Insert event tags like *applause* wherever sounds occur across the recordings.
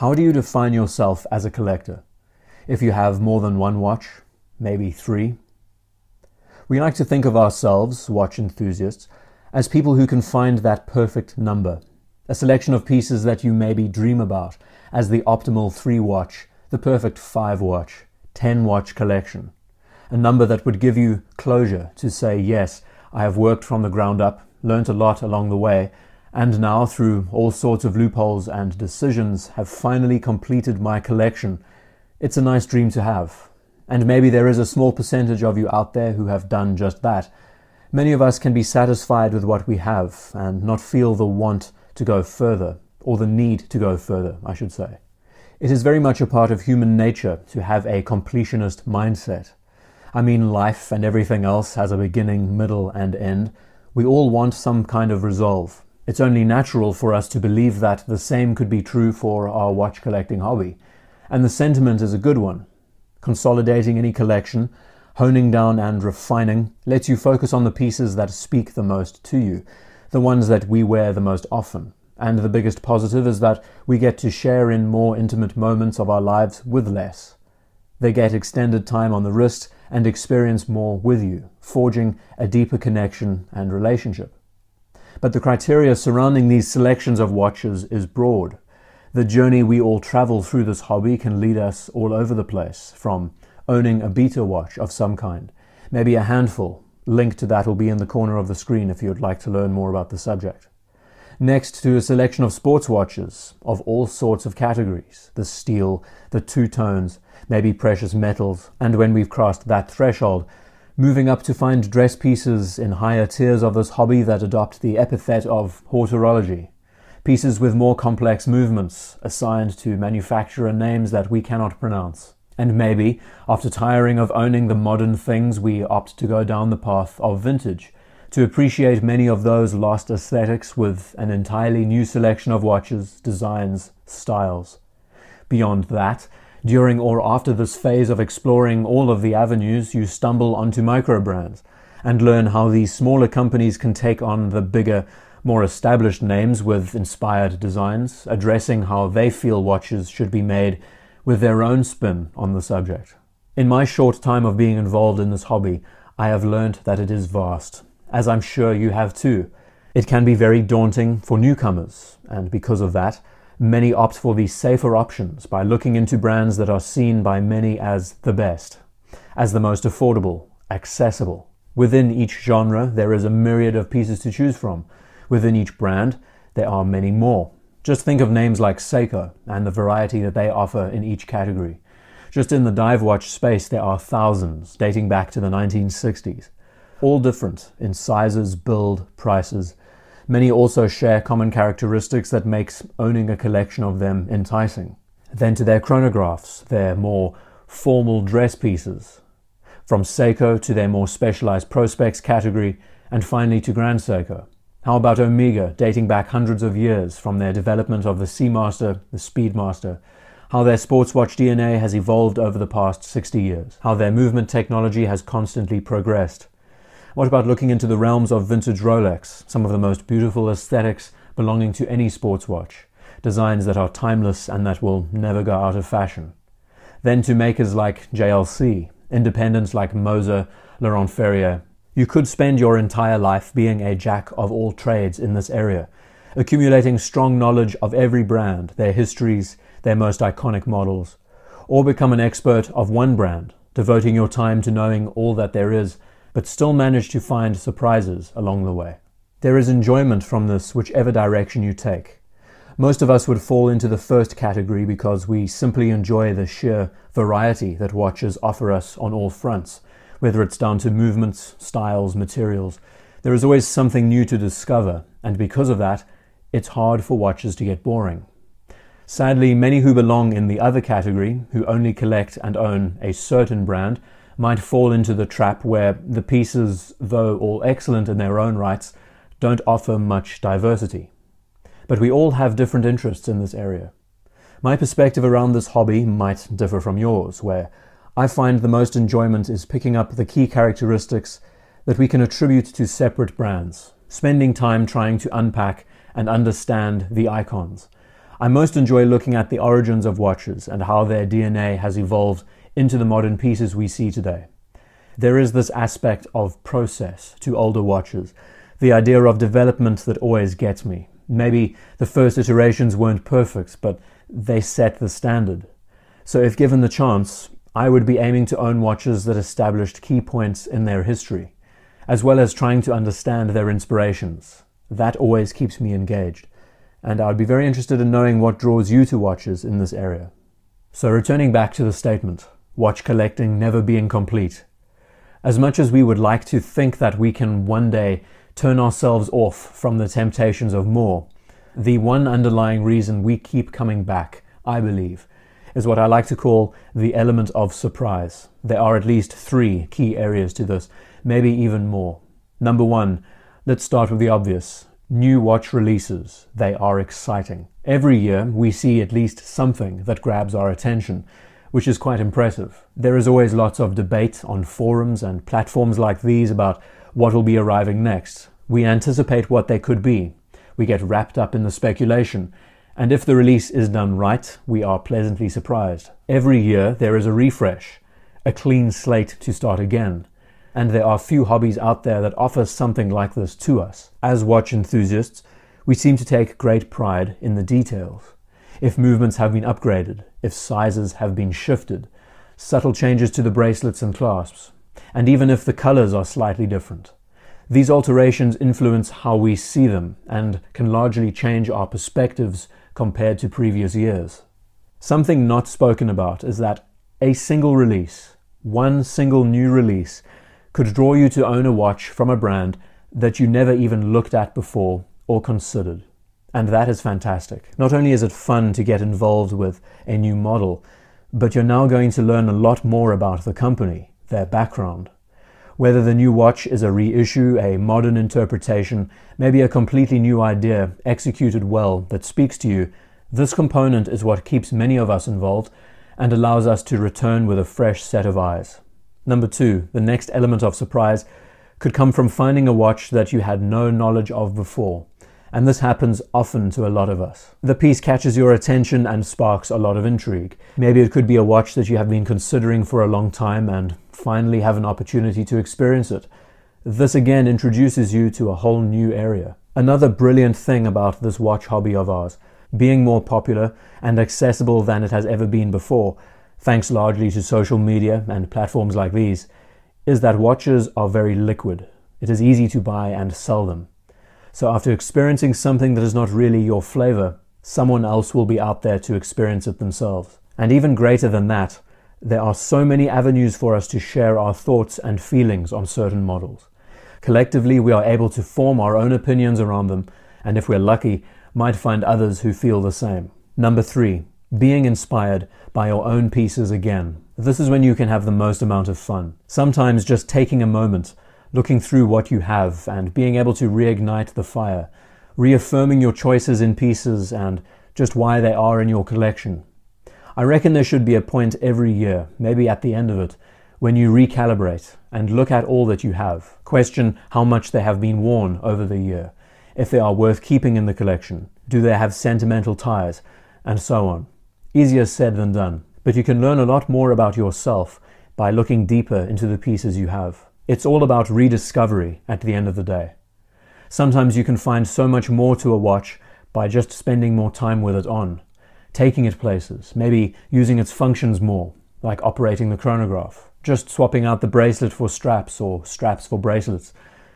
How do you define yourself as a collector? If you have more than one watch, maybe three? We like to think of ourselves, watch enthusiasts, as people who can find that perfect number, a selection of pieces that you maybe dream about as the optimal three watch, the perfect five watch, ten watch collection, a number that would give you closure to say, yes, I have worked from the ground up, learnt a lot along the way, and now through all sorts of loopholes and decisions have finally completed my collection. It's a nice dream to have. And maybe there is a small percentage of you out there who have done just that. Many of us can be satisfied with what we have and not feel the want to go further, or the need to go further, I should say. It is very much a part of human nature to have a completionist mindset. I mean, life and everything else has a beginning, middle, and end. We all want some kind of resolve, it's only natural for us to believe that the same could be true for our watch collecting hobby. And the sentiment is a good one. Consolidating any collection, honing down and refining lets you focus on the pieces that speak the most to you, the ones that we wear the most often. And the biggest positive is that we get to share in more intimate moments of our lives with less. They get extended time on the wrist and experience more with you, forging a deeper connection and relationship but the criteria surrounding these selections of watches is broad. The journey we all travel through this hobby can lead us all over the place, from owning a beta watch of some kind, maybe a handful. Link to that will be in the corner of the screen if you'd like to learn more about the subject. Next to a selection of sports watches of all sorts of categories the steel, the two tones, maybe precious metals, and when we've crossed that threshold, Moving up to find dress pieces in higher tiers of this hobby that adopt the epithet of hortorology. Pieces with more complex movements, assigned to manufacturer names that we cannot pronounce. And maybe, after tiring of owning the modern things, we opt to go down the path of vintage, to appreciate many of those lost aesthetics with an entirely new selection of watches, designs, styles. Beyond that, during or after this phase of exploring all of the avenues, you stumble onto microbrands and learn how these smaller companies can take on the bigger, more established names with inspired designs, addressing how they feel watches should be made with their own spin on the subject. In my short time of being involved in this hobby, I have learned that it is vast, as I'm sure you have too. It can be very daunting for newcomers, and because of that, Many opt for the safer options by looking into brands that are seen by many as the best, as the most affordable, accessible. Within each genre, there is a myriad of pieces to choose from. Within each brand, there are many more. Just think of names like Seiko and the variety that they offer in each category. Just in the dive watch space, there are thousands, dating back to the 1960s. All different in sizes, build, prices, Many also share common characteristics that makes owning a collection of them enticing. Then to their chronographs, their more formal dress pieces. From Seiko to their more specialized prospects category, and finally to Grand Seiko. How about Omega, dating back hundreds of years from their development of the Seamaster, the Speedmaster, how their sports watch DNA has evolved over the past 60 years, how their movement technology has constantly progressed, what about looking into the realms of vintage Rolex, some of the most beautiful aesthetics belonging to any sports watch, designs that are timeless and that will never go out of fashion? Then to makers like JLC, independents like Moser, Laurent Ferrier. You could spend your entire life being a jack of all trades in this area, accumulating strong knowledge of every brand, their histories, their most iconic models, or become an expert of one brand, devoting your time to knowing all that there is but still manage to find surprises along the way. There is enjoyment from this whichever direction you take. Most of us would fall into the first category because we simply enjoy the sheer variety that watches offer us on all fronts, whether it's down to movements, styles, materials. There is always something new to discover, and because of that, it's hard for watches to get boring. Sadly, many who belong in the other category, who only collect and own a certain brand, might fall into the trap where the pieces, though all excellent in their own rights, don't offer much diversity. But we all have different interests in this area. My perspective around this hobby might differ from yours, where I find the most enjoyment is picking up the key characteristics that we can attribute to separate brands, spending time trying to unpack and understand the icons. I most enjoy looking at the origins of watches and how their DNA has evolved into the modern pieces we see today. There is this aspect of process to older watches, the idea of development that always gets me. Maybe the first iterations weren't perfect, but they set the standard. So, if given the chance, I would be aiming to own watches that established key points in their history, as well as trying to understand their inspirations. That always keeps me engaged, and I would be very interested in knowing what draws you to watches in this area. So, returning back to the statement, watch collecting never being complete. As much as we would like to think that we can one day turn ourselves off from the temptations of more, the one underlying reason we keep coming back, I believe, is what I like to call the element of surprise. There are at least three key areas to this, maybe even more. Number one, let's start with the obvious. New watch releases. They are exciting. Every year, we see at least something that grabs our attention which is quite impressive. There is always lots of debate on forums and platforms like these about what will be arriving next. We anticipate what they could be. We get wrapped up in the speculation. And if the release is done right, we are pleasantly surprised. Every year there is a refresh, a clean slate to start again. And there are few hobbies out there that offer something like this to us. As watch enthusiasts, we seem to take great pride in the details. If movements have been upgraded, if sizes have been shifted, subtle changes to the bracelets and clasps, and even if the colors are slightly different. These alterations influence how we see them and can largely change our perspectives compared to previous years. Something not spoken about is that a single release, one single new release, could draw you to own a watch from a brand that you never even looked at before or considered. And that is fantastic. Not only is it fun to get involved with a new model, but you're now going to learn a lot more about the company, their background. Whether the new watch is a reissue, a modern interpretation, maybe a completely new idea executed well that speaks to you, this component is what keeps many of us involved and allows us to return with a fresh set of eyes. Number two, the next element of surprise could come from finding a watch that you had no knowledge of before and this happens often to a lot of us. The piece catches your attention and sparks a lot of intrigue. Maybe it could be a watch that you have been considering for a long time and finally have an opportunity to experience it. This again introduces you to a whole new area. Another brilliant thing about this watch hobby of ours, being more popular and accessible than it has ever been before, thanks largely to social media and platforms like these, is that watches are very liquid. It is easy to buy and sell them. So after experiencing something that is not really your flavor, someone else will be out there to experience it themselves. And even greater than that, there are so many avenues for us to share our thoughts and feelings on certain models. Collectively, we are able to form our own opinions around them, and if we're lucky, might find others who feel the same. Number three, being inspired by your own pieces again. This is when you can have the most amount of fun. Sometimes just taking a moment looking through what you have and being able to reignite the fire, reaffirming your choices in pieces and just why they are in your collection. I reckon there should be a point every year, maybe at the end of it, when you recalibrate and look at all that you have, question how much they have been worn over the year, if they are worth keeping in the collection, do they have sentimental ties, and so on. Easier said than done, but you can learn a lot more about yourself by looking deeper into the pieces you have. It's all about rediscovery at the end of the day. Sometimes you can find so much more to a watch by just spending more time with it on, taking it places, maybe using its functions more, like operating the chronograph, just swapping out the bracelet for straps or straps for bracelets.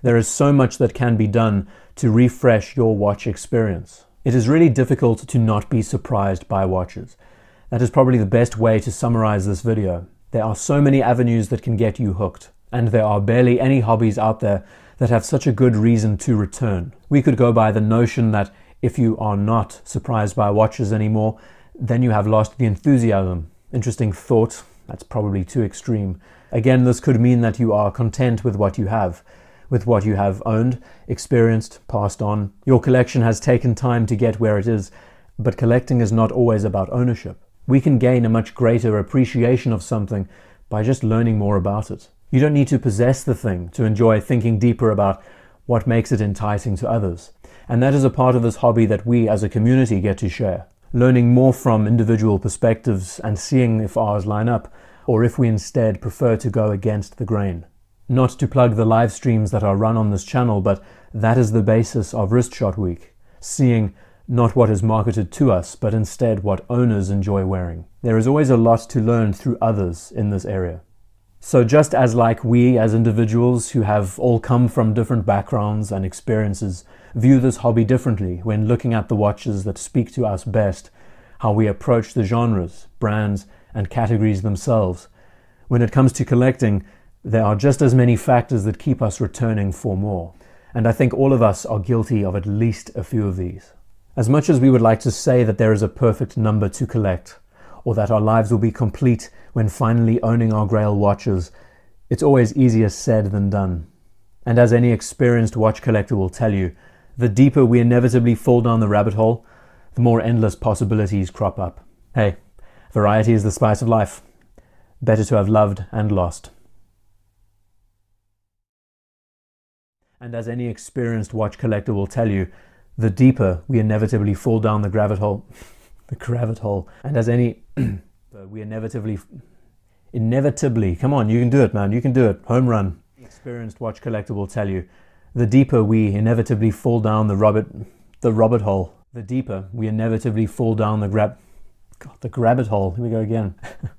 There is so much that can be done to refresh your watch experience. It is really difficult to not be surprised by watches. That is probably the best way to summarize this video. There are so many avenues that can get you hooked and there are barely any hobbies out there that have such a good reason to return. We could go by the notion that if you are not surprised by watches anymore, then you have lost the enthusiasm. Interesting thought, that's probably too extreme. Again, this could mean that you are content with what you have, with what you have owned, experienced, passed on. Your collection has taken time to get where it is, but collecting is not always about ownership. We can gain a much greater appreciation of something by just learning more about it. You don't need to possess the thing to enjoy thinking deeper about what makes it enticing to others. And that is a part of this hobby that we as a community get to share. Learning more from individual perspectives and seeing if ours line up, or if we instead prefer to go against the grain. Not to plug the live streams that are run on this channel, but that is the basis of Wrist Shot Week, seeing not what is marketed to us, but instead what owners enjoy wearing. There is always a lot to learn through others in this area. So, just as like we as individuals who have all come from different backgrounds and experiences view this hobby differently when looking at the watches that speak to us best, how we approach the genres, brands, and categories themselves, when it comes to collecting, there are just as many factors that keep us returning for more. And I think all of us are guilty of at least a few of these. As much as we would like to say that there is a perfect number to collect, or that our lives will be complete when finally owning our grail watches, it's always easier said than done. And as any experienced watch collector will tell you, the deeper we inevitably fall down the rabbit hole, the more endless possibilities crop up. Hey, variety is the spice of life. Better to have loved and lost. And as any experienced watch collector will tell you, the deeper we inevitably fall down the rabbit hole the cravat hole. And as any, *clears throat* we inevitably, inevitably, come on, you can do it, man, you can do it. Home run. Experienced watch collector will tell you, the deeper we inevitably fall down the rabbit, the rabbit hole, the deeper we inevitably fall down the grab, God, the rabbit hole. Here we go again. *laughs*